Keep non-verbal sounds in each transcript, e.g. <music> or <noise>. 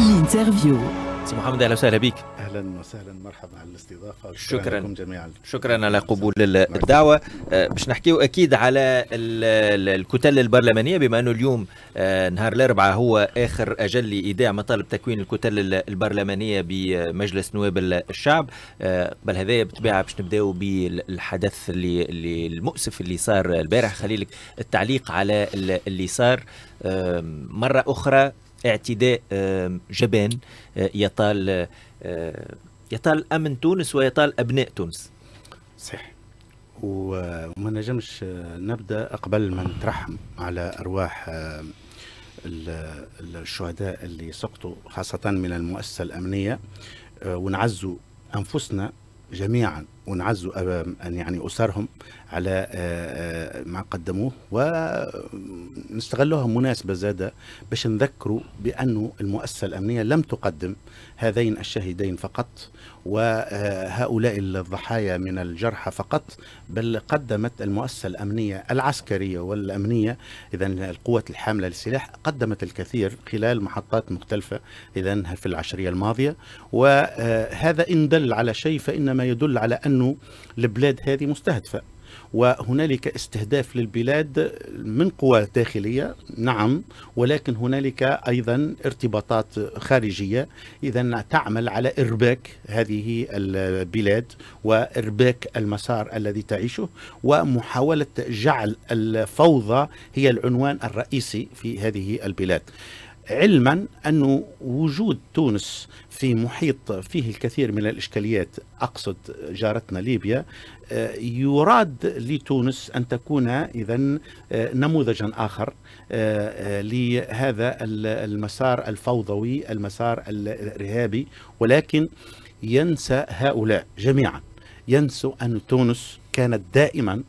الانترفيو سي محمد اهلا وسهلا بك اهلا وسهلا مرحبا على الاستضافه شكرا, شكرا لكم جميعا شكرا على قبول الدعوه آه، باش نحكيو اكيد على الكتل البرلمانيه بما انه اليوم آه، نهار الاربعاء هو اخر اجل لايداع مطالب تكوين الكتل البرلمانيه بمجلس نواب الشعب قبل آه، هذايا بطبيعه باش نبداو بالحدث اللي, اللي المؤسف اللي صار البارح خليلك التعليق على اللي صار مره اخرى اعتداء جبان آه، يطال آه، يطال امن تونس ويطال ابناء تونس. صحيح. وما نجمش آه، نبدا قبل ما نترحم على ارواح الشهداء اللي سقطوا خاصه من المؤسسه الامنيه ونعزوا انفسنا جميعا ونعزوا يعني اسرهم على آه، آه، ما قدموه ونستغلوها مناسبه زاده باش نذكروا بانه المؤسسه الامنيه لم تقدم هذين الشهيدين فقط وهؤلاء الضحايا من الجرحى فقط بل قدمت المؤسسة الأمنية العسكرية والأمنية إذا القوات الحاملة للسلاح قدمت الكثير خلال محطات مختلفة إذا في العشرية الماضية وهذا إن دل على شيء فإنما يدل على أنه البلاد هذه مستهدفة وهنالك استهداف للبلاد من قوى داخلية نعم ولكن هنالك أيضا ارتباطات خارجية إذا تعمل على إرباك هذه البلاد وإرباك المسار الذي تعيشه ومحاولة جعل الفوضى هي العنوان الرئيسي في هذه البلاد علما أن وجود تونس في محيط فيه الكثير من الإشكاليات أقصد جارتنا ليبيا آه، يراد لتونس أن تكون إذا آه، نموذجا آخر آه، لهذا المسار الفوضوي المسار الإرهابي ولكن ينسى هؤلاء جميعا ينسوا أن تونس كانت دائما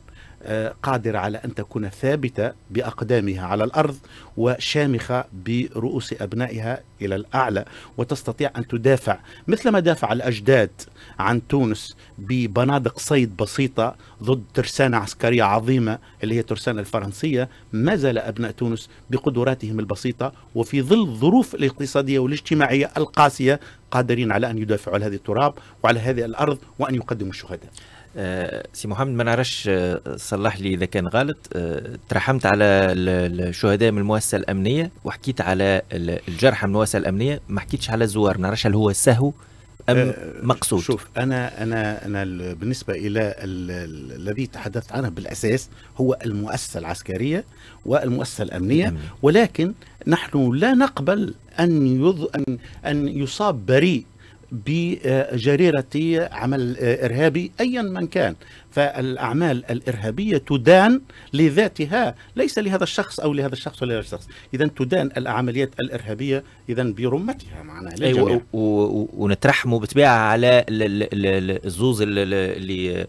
قادرة على أن تكون ثابتة بأقدامها على الأرض وشامخة برؤوس أبنائها إلى الأعلى وتستطيع أن تدافع مثلما دافع الأجداد عن تونس ببنادق صيد بسيطة ضد ترسانة عسكرية عظيمة اللي هي ترسانة الفرنسية ما زال أبناء تونس بقدراتهم البسيطة وفي ظل الظروف الاقتصادية والاجتماعية القاسية قادرين على أن يدافعوا على هذه التراب وعلى هذه الأرض وأن يقدموا الشهداء آه، سي محمد ما نعرفش آه، صلح لي اذا كان غلط آه، ترحمت على الشهداء من المؤسسه الامنيه وحكيت على الجرحى من المؤسسه الامنيه ما حكيتش على الزوار ما نعرفش هل هو سهو ام مقصود شوف انا انا انا بالنسبه الى الذي تحدثت عنه بالاساس هو المؤسسه العسكريه والمؤسسه الامنيه ولكن نحن لا نقبل ان يض... ان ان يصاب بريء بجريرة عمل إرهابي أيا من كان فالأعمال الإرهابية تدان لذاتها ليس لهذا الشخص أو لهذا الشخص أو لهذا الشخص إذا تدان العمليات الإرهابية إذا برمتها معنا أيوة ونترحموا بتباعها على الزوز اللي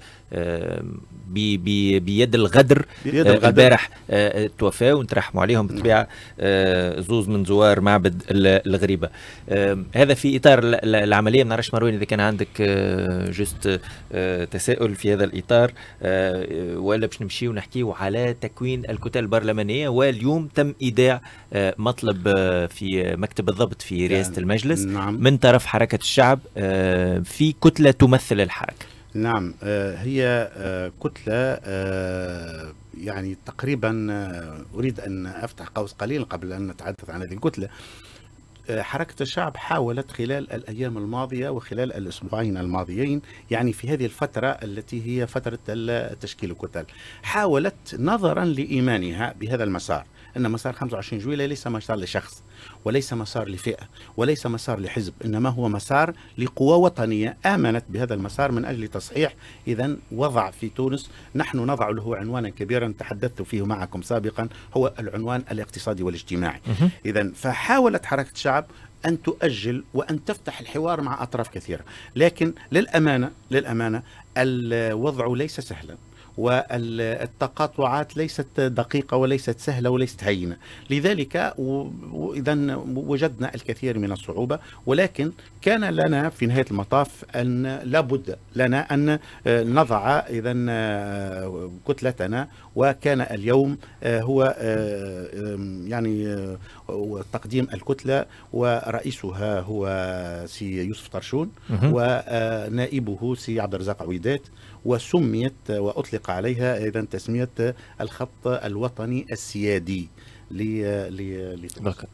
بي بي بيد الغدر آه، امبارح آه، توفى ونترحموا عليهم بالطبيعه آه، زوز من زوار معبد الغريبه هذا في اطار العمليه ما نعرفش مروان اذا كان عندك جست تساؤل في هذا الاطار ولا باش نمشيو نحكيو على تكوين الكتل البرلمانيه واليوم تم ايداع مطلب في مكتب الضبط في رئاسه يعني، المجلس نعم. من طرف حركه الشعب في كتله تمثل الحركه نعم آه، هي آه، كتلة آه، يعني تقريبا أريد أن أفتح قوس قليل قبل أن نتحدث عن هذه الكتلة حركة الشعب حاولت خلال الأيام الماضية وخلال الأسبوعين الماضيين يعني في هذه الفترة التي هي فترة تشكيل الكتل حاولت نظرا لإيمانها بهذا المسار أن مسار 25 جويلة ليس مسار لشخص وليس مسار لفئة وليس مسار لحزب إنما هو مسار لقوى وطنية آمنت بهذا المسار من أجل تصحيح إذا وضع في تونس نحن نضع له عنوانا كبيرا تحدثت فيه معكم سابقا هو العنوان الاقتصادي والاجتماعي إذا فحاولت حركة الشعب الشعب أن تؤجل وأن تفتح الحوار مع أطراف كثيرة لكن للأمانة للأمانة الوضع ليس سهلا والتقاطعات ليست دقيقة وليست سهلة وليست هينة لذلك إذا وجدنا الكثير من الصعوبة ولكن كان لنا في نهاية المطاف أن لابد لنا أن نضع إذا كتلتنا وكان اليوم هو يعني تقديم الكتلة ورئيسها هو سي يوسف طرشون ونائبه سي عبد الرزاق عويدات وسميت وأطلق أطلق عليها إذا تسمية الخط الوطني السيادي آه،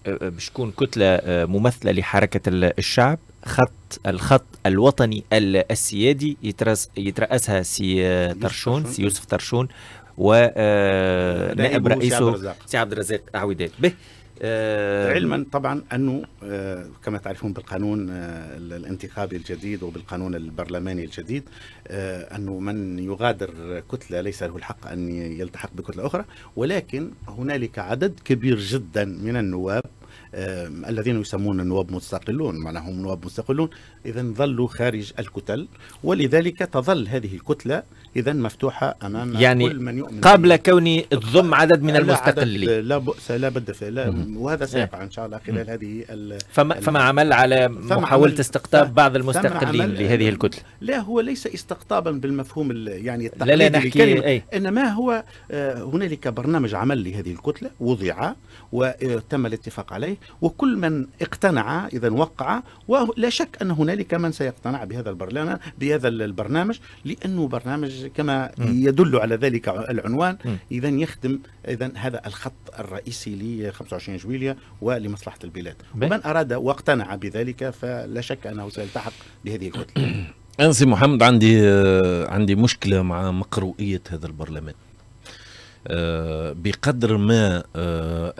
بشكون كتلة آه، ممثلة لحركة الشعب خط الخط الوطني السيادي يترأس يترأسها سي آه، ترشون سي يوسف ترشون ونائب رئيسه سي عبد الرزاق عويدات به آه، علما طبعا انه آه، كما تعرفون بالقانون آه، الانتخابي الجديد وبالقانون البرلماني الجديد انه من يغادر كتله ليس له الحق ان يلتحق بكتله اخرى ولكن هنالك عدد كبير جدا من النواب الذين يسمون النواب مستقلون معناهم نواب مستقلون اذا ظلوا خارج الكتل ولذلك تظل هذه الكتله اذا مفتوحه امام يعني كل من يؤمن قبل كون تضم عدد من المستقلين لا بؤس لا بد فيه وهذا إيه. سيقع ان شاء الله خلال هذه فما فما عمل على محاوله استقطاب بعض المستقلين لهذه الكتله لا هو ليس استقطابا بالمفهوم يعني التقليدي لا لا نحكي أي. انما هو آه، هنالك برنامج عمل لهذه الكتله وضع وتم الاتفاق عليه وكل من اقتنع إذا وقع ولا شك أن هنالك من سيقتنع بهذا البرنامج بهذا البرنامج لأنه برنامج كما يدل على ذلك العنوان إذا يخدم إذا هذا الخط الرئيسي ل 25 جويليا ولمصلحة البلاد ومن أراد واقتنع بذلك فلا شك أنه سيلتحق بهذه الكتلة <clears throat> أنسي محمد عندي عندي مشكلة مع مقروئية هذا البرلمان آه، بقدر ما آه،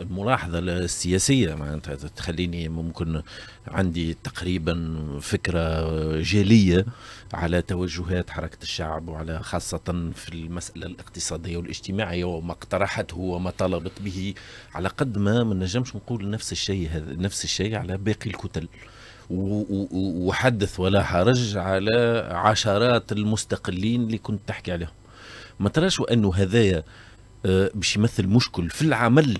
الملاحظة السياسية معناتها تخليني ممكن عندي تقريبا فكرة جالية على توجهات حركة الشعب وعلى خاصة في المسألة الاقتصادية والاجتماعية وما اقترحته وما طلبت به على قد ما ما نجمش نقول نفس الشيء هذا نفس الشيء على باقي الكتل وحدث ولا حرج على عشرات المستقلين اللي كنت تحكي عليهم ما تراش انه هذايا آه، باش يمثل مشكل في العمل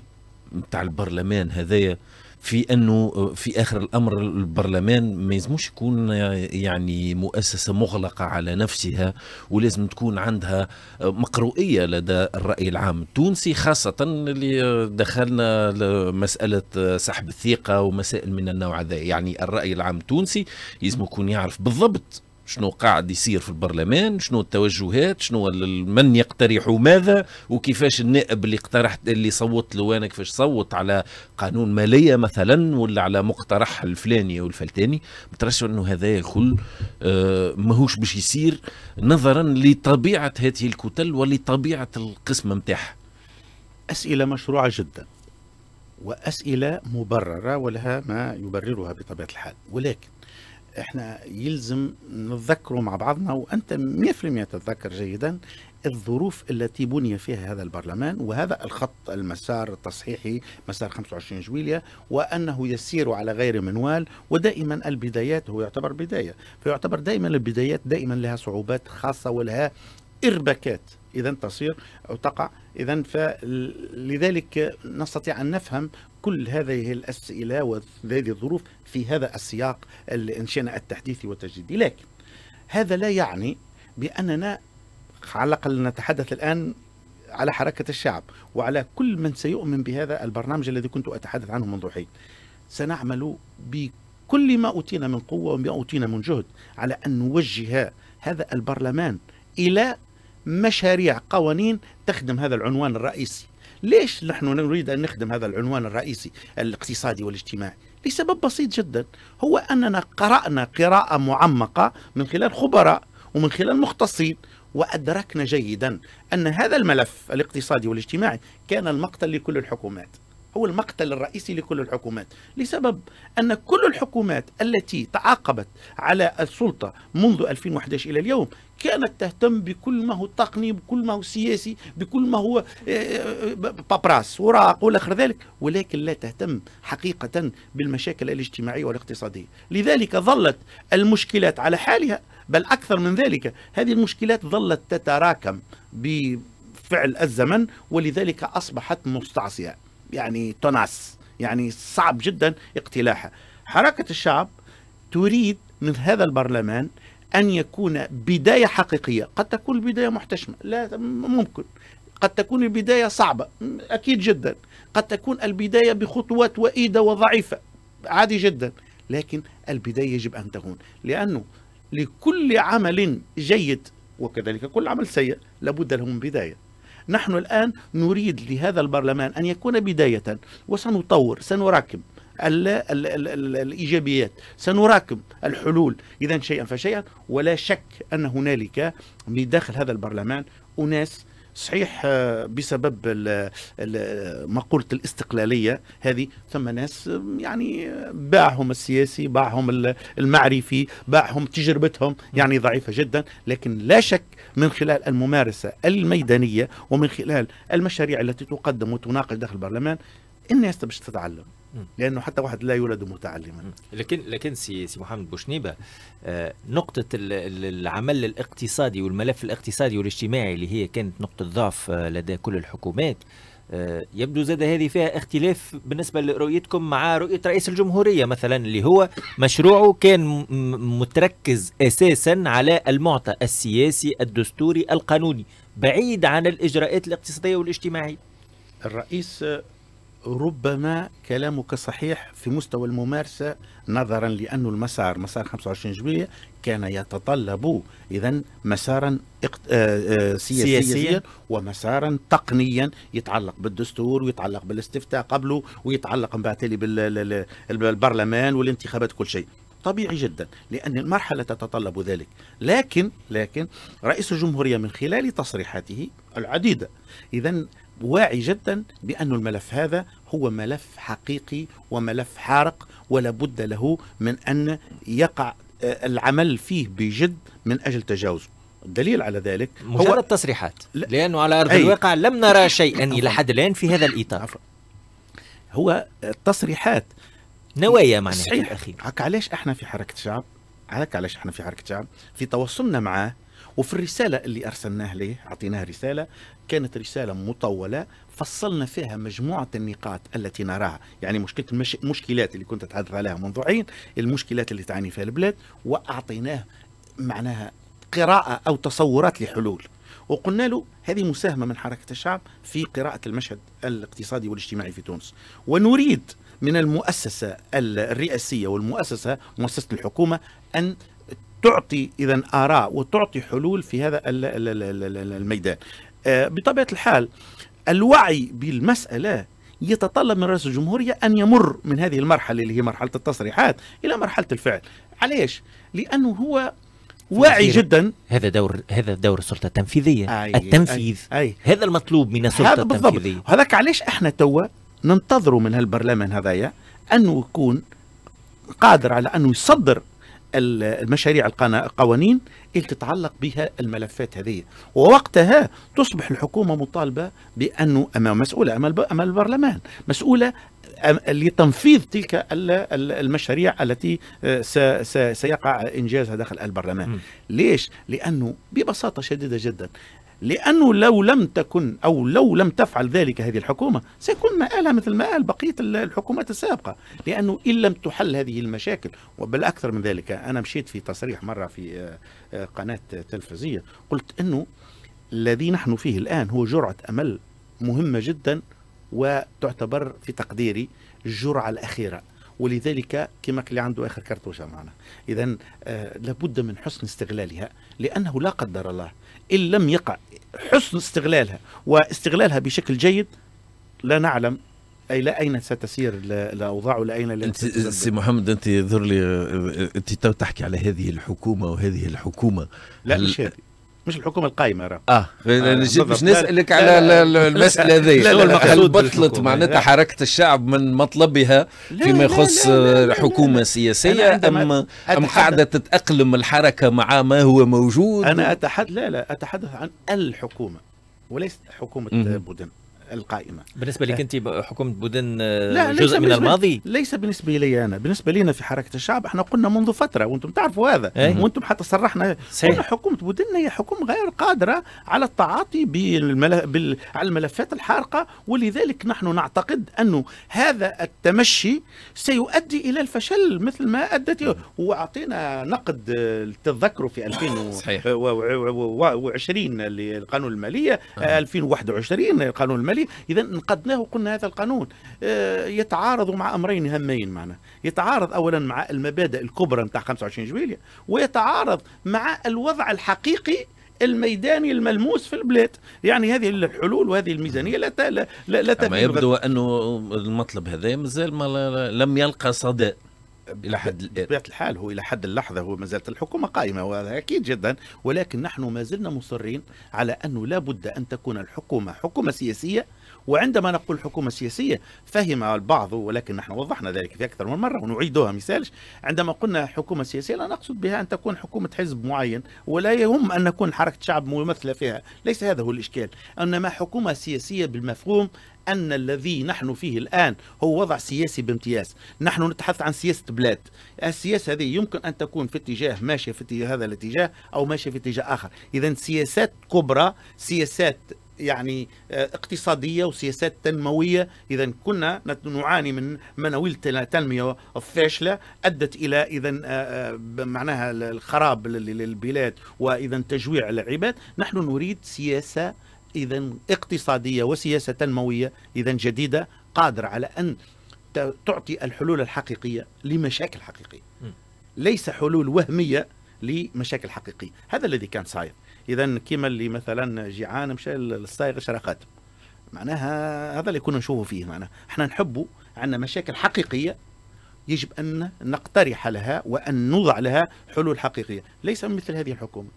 نتاع البرلمان هذايا في انه آه، في اخر الامر البرلمان ما يلزموش يكون آه، يعني مؤسسه مغلقه على نفسها ولازم تكون عندها مقروئيه لدى الراي العام التونسي خاصه اللي دخلنا مساله سحب الثقه ومسائل من النوع هذا يعني الراي العام التونسي يلزم يكون يعرف بالضبط شنو قاعد يصير في البرلمان شنو التوجهات شنو من يقترح ماذا وكيفاش النائب اللي اقترحت اللي صوت له انا كيفاش صوت على قانون ماليه مثلا ولا على مقترح الفلاني او الفلتاني ما انه هذا الكل آه ماهوش باش يصير نظرا لطبيعه هذه الكتل ولطبيعه القسم نتاعها اسئله مشروعه جدا واسئله مبرره ولها ما يبررها بطبيعه الحال ولكن احنا يلزم نتذكره مع بعضنا وانت 100% تتذكر جيدا الظروف التي بني فيها هذا البرلمان وهذا الخط المسار التصحيحي مسار 25 جويلية وأنه يسير على غير منوال ودائما البدايات هو يعتبر بداية فيعتبر دائما البدايات دائما لها صعوبات خاصة ولها إرباكات إذا تصير أو تقع إذا فلذلك نستطيع أن نفهم كل هذه الأسئلة وهذه الظروف في هذا السياق إن شئنا التحديثي والتجديدي لكن هذا لا يعني بأننا على الأقل نتحدث الآن على حركة الشعب وعلى كل من سيؤمن بهذا البرنامج الذي كنت أتحدث عنه منذ حين سنعمل بكل ما أوتينا من قوة وما أوتينا من جهد على أن نوجه هذا البرلمان إلى مشاريع قوانين تخدم هذا العنوان الرئيسي ليش نحن نريد أن نخدم هذا العنوان الرئيسي الاقتصادي والاجتماعي لسبب بسيط جدا هو أننا قرأنا قراءة معمقة من خلال خبراء ومن خلال مختصين وأدركنا جيدا أن هذا الملف الاقتصادي والاجتماعي كان المقتل لكل الحكومات هو المقتل الرئيسي لكل الحكومات لسبب أن كل الحكومات التي تعاقبت على السلطة منذ 2011 إلى اليوم كانت تهتم بكل ما هو تقني بكل ما هو سياسي بكل ما هو بابراس آه، آه، آه، وراق والآخر ذلك ولكن لا تهتم حقيقة بالمشاكل الاجتماعية والاقتصادية لذلك ظلت المشكلات على حالها بل أكثر من ذلك هذه المشكلات ظلت تتراكم بفعل الزمن ولذلك أصبحت مستعصية يعني تناس يعني صعب جدا اقتلاحها حركة الشعب تريد من هذا البرلمان أن يكون بداية حقيقية قد تكون البداية محتشمة لا ممكن قد تكون البداية صعبة أكيد جدا قد تكون البداية بخطوات وئيدة وضعيفة عادي جدا لكن البداية يجب أن تكون لأنه لكل عمل جيد وكذلك كل عمل سيء لابد له من بداية نحن الآن نريد لهذا البرلمان أن يكون بداية وسنطور سنراكم ال ال ال الـ الايجابيات سنراكم الحلول اذا شيئا فشيئا ولا شك ان هنالك بداخل هذا البرلمان اناس صحيح آه، بسبب مقولة الاستقلالية هذه ثم ناس آه، يعني آه، باعهم السياسي باعهم المعرفي باعهم تجربتهم يعني ضعيفة جدا لكن لا شك من خلال الممارسة الميدانية ومن خلال المشاريع التي تقدم وتناقش داخل البرلمان الناس باش تتعلم لانه حتى واحد لا يولد متعلما لكن لكن سي سي محمد بوشنيبه آه، نقطه العمل الاقتصادي والملف الاقتصادي والاجتماعي اللي هي كانت نقطه ضعف آه، لدى كل الحكومات آه، يبدو زاد هذه فيها اختلاف بالنسبه لرؤيتكم مع رؤيه رئيس الجمهوريه مثلا اللي هو مشروعه كان متركز اساسا على المعطى السياسي الدستوري القانوني بعيد عن الاجراءات الاقتصاديه والاجتماعيه الرئيس ربما كلامك صحيح في مستوى الممارسة نظرا لأن المسار مسار 25 جويلية كان يتطلب إذا مسارا آه، آه، سياسيا, سياسيا ومسارا تقنيا يتعلق بالدستور ويتعلق بالاستفتاء قبله ويتعلق بعتلي بالبرلمان والانتخابات كل شيء طبيعي جدا لأن المرحلة تتطلب ذلك لكن لكن رئيس الجمهورية من خلال تصريحاته العديدة إذا واعي جدا بأن الملف هذا هو ملف حقيقي وملف حارق ولا بد له من أن يقع آه، العمل فيه بجد من أجل تجاوزه الدليل على ذلك مجرد هو تصريحات لا لأنه على أرض الواقع لم نرى شيئا <laughs> إلى حد الآن في هذا الإطار عفو. هو التصريحات آه، نوايا معناها صحيح أخي علاش احنا في حركة شعب علاش احنا في حركة شعب في تواصلنا معاه وفي الرسالة اللي أرسلناها له أعطيناه رسالة كانت رسالة مطولة فصلنا فيها مجموعة النقاط التي نراها يعني مشكلة المش... المشكلات اللي كنت أتحدث عليها منذ عين المشكلات اللي تعاني فيها البلاد وأعطيناه معناها قراءة أو تصورات لحلول وقلنا له هذه مساهمة من حركة الشعب في قراءة المشهد الاقتصادي والاجتماعي في تونس ونريد من المؤسسة الرئاسية والمؤسسة مؤسسة الحكومة أن تعطي إذا آراء وتعطي حلول في هذا الميدان آه، بطبيعة الحال الوعي بالمسألة يتطلب من رئيس الجمهورية أن يمر من هذه المرحلة اللي هي مرحلة التصريحات إلى مرحلة الفعل علاش لأنه هو واعي جدا هذا دور هذا دور السلطه التنفيذيه أي التنفيذ أي أي هذا المطلوب من السلطه هذا بالضبط. التنفيذيه هذاك علاش احنا توا ننتظر من هالبرلمان هذايا انه يكون قادر على انه يصدر المشاريع القوانين اللي تتعلق بها الملفات هذه ووقتها تصبح الحكومة مطالبة بأنه أمام مسؤولة أمام البرلمان مسؤولة لتنفيذ تلك المشاريع التي آه، سيقع إنجازها داخل البرلمان م. ليش؟ لأنه ببساطة شديدة جدا لأنه لو لم تكن أو لو لم تفعل ذلك هذه الحكومة سيكون مآلها مثل مآل بقية الحكومات السابقة لأنه إن لم تحل هذه المشاكل وبل أكثر من ذلك أنا مشيت في تصريح مرة في آه، آه، قناة تلفزية قلت أنه الذي نحن فيه الآن هو جرعة أمل مهمة جدا وتعتبر في تقديري الجرعة الأخيرة ولذلك كما اللي عنده آخر كرتوشة معنا إذا آه، لابد من حسن استغلالها لأنه لا قدر الله إن لم يقع حسن استغلالها واستغلالها بشكل جيد لا نعلم اي لا اين ستسير الاوضاع اين انت سي محمد انت يظهر لي انت تحكي على هذه الحكومه وهذه الحكومه لا مش هذه مش الحكومه القايمه راه اه مش آه. نسالك على لا لا المساله ذي هل بطلت معناتها حركه الشعب من مطلبها فيما يخص حكومه سياسيه ام ام قاعده تتاقلم الحركه مع ما هو موجود انا اتحدث لا لا اتحدث عن الحكومه وليس حكومه بودن القائمه بالنسبه لك أه. انت حكومه بودن آه، لا جزء من الماضي ليس بالنسبه لي انا بالنسبه لنا في حركه الشعب احنا قلنا منذ فتره وانتم تعرفوا هذا أيه؟ وانتم حتى صرحنا قلنا حكومه بودن هي حكومه غير قادره على التعاطي بالمل... بال... على الملفات الحارقه ولذلك نحن نعتقد انه هذا التمشي سيؤدي الى الفشل مثل ما ادت واعطينا نقد تتذكروا آه، في 2020 و... و... القانون الماليه 2021 القانون المالي العملي اذا نقدناه وقلنا هذا القانون آه، يتعارض مع امرين هامين معنا يتعارض اولا مع المبادئ الكبرى نتاع 25 جويليه ويتعارض مع الوضع الحقيقي الميداني الملموس في البلاد يعني هذه الحلول وهذه الميزانية لا لا لا, لا يبدو أنه المطلب هذا مازال ما لم يلقى صدى الى حد بطبيعه الحال هو الى حد اللحظه هو ما زالت الحكومه قائمه وهذا اكيد جدا ولكن نحن ما زلنا مصرين على انه لابد ان تكون الحكومه حكومه سياسيه وعندما نقول حكومة سياسية فهم البعض ولكن نحن وضحنا ذلك في أكثر من مرة ونعيدها مثالش عندما قلنا حكومة سياسية لا نقصد بها أن تكون حكومة حزب معين ولا يهم أن نكون حركة شعب ممثلة فيها ليس هذا هو الإشكال إنما حكومة سياسية بالمفهوم أن الذي نحن فيه الآن هو وضع سياسي بامتياز نحن نتحدث عن سياسة بلاد السياسة هذه يمكن أن تكون في اتجاه ماشية في هذا الاتجاه أو ماشية في اتجاه آخر إذا سياسات كبرى سياسات يعني آه، اقتصاديه وسياسات تنمويه اذا كنا نعاني من مناويل التنميه الفاشله ادت الى اذا آه، آه، معناها الخراب للبلاد واذا تجويع العباد نحن نريد سياسه اذا اقتصاديه وسياسه تنمويه اذا جديده قادره على ان تعطي الحلول الحقيقيه لمشاكل حقيقيه ليس حلول وهميه لمشاكل حقيقيه هذا الذي كان صاير اذا كيما اللي مثلا جيعان مشى للصايغ شرى خاتم معناها هذا اللي كنا نشوفه فيه معناها احنا نحبوا عندنا مشاكل حقيقيه يجب ان نقترح لها وان نوضع لها حلول حقيقيه ليس مثل هذه الحكومه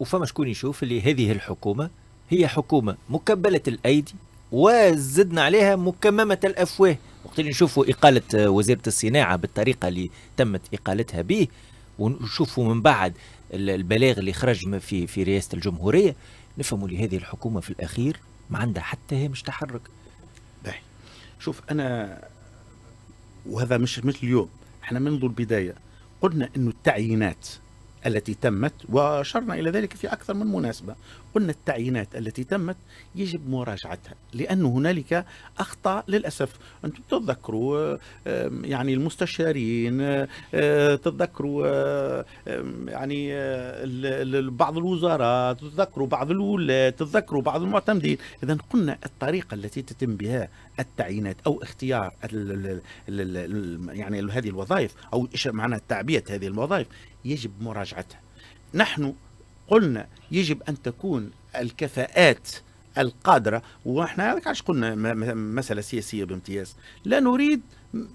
وفما شكون يشوف اللي هذه الحكومه هي حكومه مكبله الايدي وزدنا عليها مكممه الافواه وقت اللي نشوفوا اقاله وزيره الصناعه بالطريقه اللي تمت اقالتها به ونشوفوا من بعد البلاغ اللي خرج في في رئاسه الجمهوريه نفهموا لهذه هذه الحكومه في الاخير ما عندها حتى هي مش تحرك باهي شوف انا وهذا مش مثل اليوم احنا منذ البدايه قلنا انه التعيينات التي تمت واشرنا الى ذلك في اكثر من مناسبه قلنا التعيينات التي تمت يجب مراجعتها لأن هنالك أخطاء للأسف أنتم تتذكروا يعني المستشارين تتذكروا يعني آه، بعض الوزارات تتذكروا بعض الولاة تتذكروا بعض المعتمدين إذا قلنا الطريقة التي تتم بها التعيينات أو اختيار يعني هذه الوظائف أو معنى تعبئة هذه الوظائف يجب مراجعتها نحن قلنا يجب أن تكون الكفاءات القادرة وإحنا علاش قلنا مسألة سياسية بامتياز لا نريد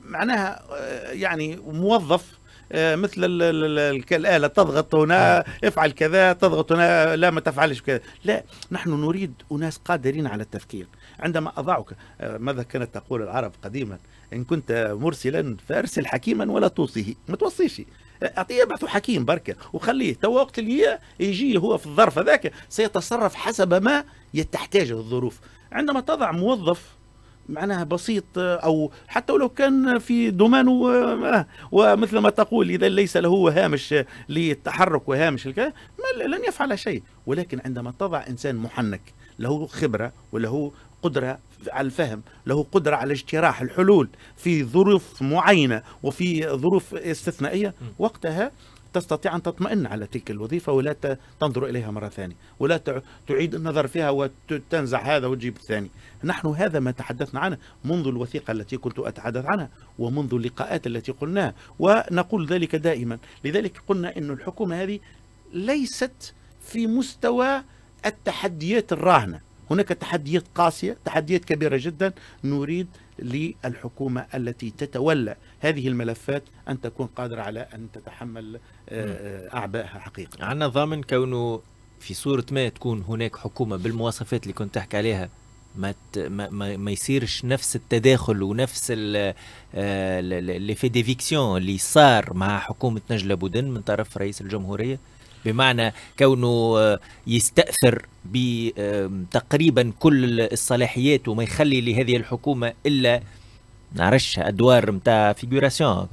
معناها آه، يعني موظف آه، مثل الآلة تضغط هنا آه. افعل كذا تضغط هنا لا ما تفعلش كذا لا نحن نريد أناس قادرين على التفكير عندما أضعك ماذا كانت تقول العرب قديما إن كنت مرسلا فأرسل حكيما ولا توصيه ما توصيش اعطيه ابعثه حكيم بركه وخليه تو وقت اللي يجي هو في الظرف هذاك سيتصرف حسب ما تحتاجه الظروف عندما تضع موظف معناها بسيط آه، او حتى ولو كان في دومان آه، ومثل ما تقول اذا ليس له هامش للتحرك وهامش لن يفعل شيء ولكن عندما تضع انسان محنك له خبره وله قدرة على الفهم له قدرة على اجتراح الحلول في ظروف معينة وفي ظروف استثنائية وقتها تستطيع أن تطمئن على تلك الوظيفة ولا تنظر إليها مرة ثانية ولا تعيد النظر فيها وتنزع هذا وتجيب الثاني نحن هذا ما تحدثنا عنه منذ الوثيقة التي كنت أتحدث عنها ومنذ اللقاءات التي قلناها ونقول ذلك دائما لذلك قلنا أن الحكومة هذه ليست في مستوى التحديات الراهنه هناك تحديات قاسيه تحديات كبيره جدا نريد للحكومه التي تتولى هذه الملفات ان تكون قادره على ان تتحمل آه، اعبائها حقيقه عندنا ضامن كونه في صوره ما تكون هناك حكومه بالمواصفات اللي كنت تحكي عليها ما ما ما يصيرش نفس التداخل ونفس لي في ديفيكسيون اللي صار مع حكومه نجله بودن من طرف رئيس الجمهوريه بمعنى كونه آه، يستأثر بتقريبا كل الصلاحيات وما يخلي لهذه الحكومة إلا نعرفش أدوار متاع فيجوراسيون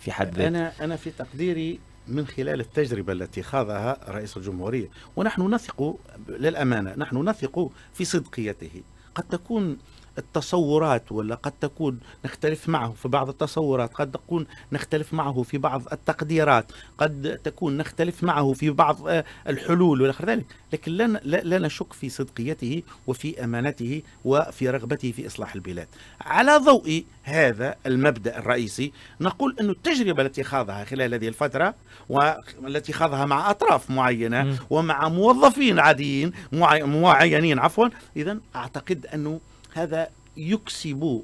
في حد أنا أنا في تقديري من خلال التجربة التي خاضها رئيس الجمهورية ونحن نثق للأمانة نحن نثق في صدقيته قد تكون التصورات ولا قد تكون نختلف معه في بعض التصورات قد تكون نختلف معه في بعض التقديرات قد تكون نختلف معه في بعض آه، الحلول ولا ذلك لكن لا, لا نشك في صدقيته وفي أمانته وفي رغبته في إصلاح البلاد على ضوء هذا المبدأ الرئيسي نقول أن التجربة التي خاضها خلال هذه الفترة والتي خاضها مع أطراف معينة ومع موظفين عاديين معينين عفوا إذا أعتقد أنه هذا يكسب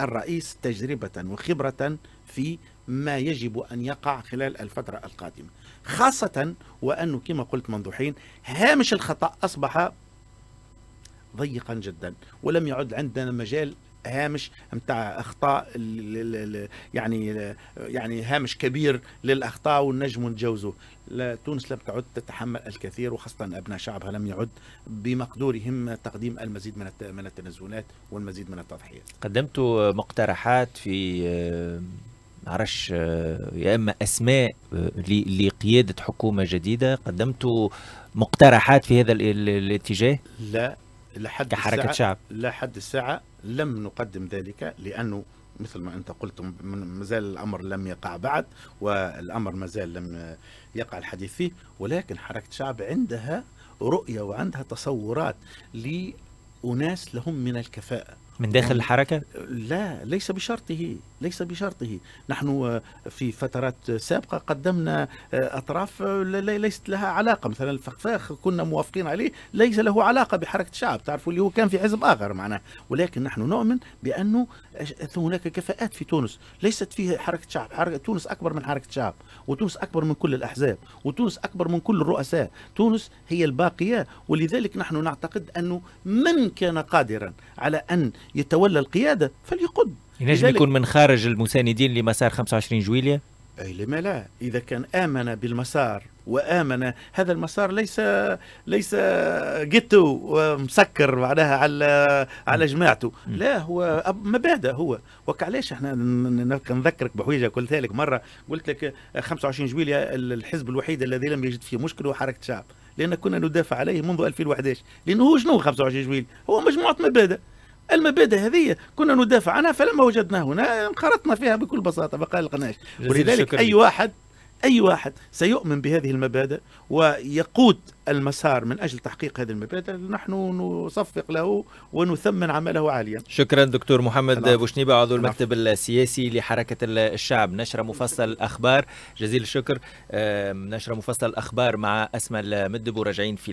الرئيس تجربة وخبرة في ما يجب أن يقع خلال الفترة القادمة خاصة وأنه كما قلت منذ حين هامش الخطأ أصبح ضيقا جدا ولم يعد عندنا مجال هامش نتاع اخطاء يعني يعني هامش كبير للاخطاء ونجموا نتجاوزوه تونس لم تعد تتحمل الكثير وخاصة أبناء شعبها لم يعد بمقدورهم تقديم المزيد من من التنازلات والمزيد من التضحيات. قدمت مقترحات في عرش يا اما اسماء لقياده حكومه جديده قدمت مقترحات في هذا الاتجاه لا لحد كحركه الساعة شعب لحد الساعه لم نقدم ذلك لأنه مثل ما أنت قلت مازال الأمر لم يقع بعد والأمر مازال لم يقع الحديث فيه ولكن حركة شعب عندها رؤية وعندها تصورات لأناس لهم من الكفاءة من داخل يعني الحركة؟ لا ليس بشرطه ليس بشرطه نحن في فترات سابقة قدمنا آه، أطراف آه، ليست لها علاقة مثلا الفخفاخ كنا موافقين عليه ليس له علاقة بحركة الشعب تعرفوا اللي هو كان في حزب آخر معناه ولكن نحن نؤمن بأنه هناك كفاءات في تونس ليست فيها حركة شعب حركة تونس أكبر من حركة شعب وتونس أكبر من كل الأحزاب وتونس أكبر من كل الرؤساء تونس هي الباقية ولذلك نحن نعتقد أنه من كان قادرا على أن يتولى القيادة فليقد ينجم يكون من خارج المساندين لمسار 25 جويلية؟ أي لما لا إذا كان آمن بالمسار وآمن هذا المسار ليس ليس جيتو مسكر بعدها على على جماعته لا هو مبادئ هو وكعلاش احنا نذكرك بحويجه قلت لك مره قلت لك 25 جويلية الحزب الوحيد الذي لم يجد فيه مشكل هو حركه الشعب لان كنا ندافع عليه منذ 2011 لانه هو شنو 25 جويلية هو مجموعه مبادئ المبادئ هذه كنا ندافع عنها فلما وجدناها هنا انخرطنا فيها بكل بساطه فقال القناش ولذلك اي واحد اي واحد سيؤمن بهذه المبادئ ويقود المسار من اجل تحقيق هذه المبادئ نحن نصفق له ونثمن عمله عاليا. شكرا دكتور محمد بوشنيبه عضو المكتب السياسي لحركه الشعب نشره مفصل الاخبار جزيل الشكر نشره مفصل الاخبار مع اسماء المدب وراجعين في